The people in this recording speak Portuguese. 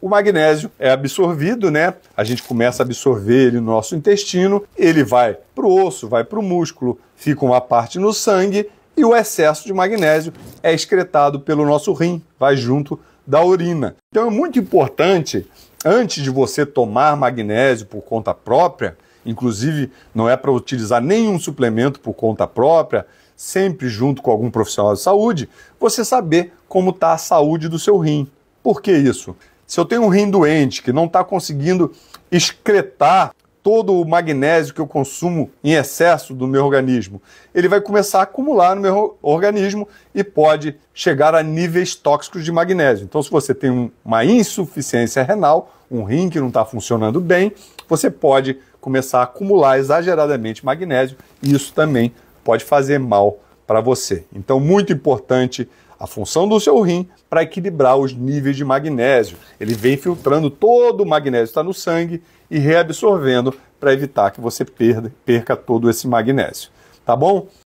o magnésio é absorvido, né? A gente começa a absorver ele no nosso intestino, ele vai para o osso, vai para o músculo, fica uma parte no sangue e o excesso de magnésio é excretado pelo nosso rim, vai junto da urina. Então é muito importante, antes de você tomar magnésio por conta própria, inclusive não é para utilizar nenhum suplemento por conta própria, sempre junto com algum profissional de saúde, você saber como está a saúde do seu rim. Por que isso? Se eu tenho um rim doente que não está conseguindo excretar todo o magnésio que eu consumo em excesso do meu organismo, ele vai começar a acumular no meu organismo e pode chegar a níveis tóxicos de magnésio. Então, se você tem uma insuficiência renal, um rim que não está funcionando bem, você pode começar a acumular exageradamente magnésio e isso também pode fazer mal para você. Então, muito importante a função do seu rim para equilibrar os níveis de magnésio. Ele vem filtrando todo o magnésio que está no sangue e reabsorvendo para evitar que você perda, perca todo esse magnésio. Tá bom?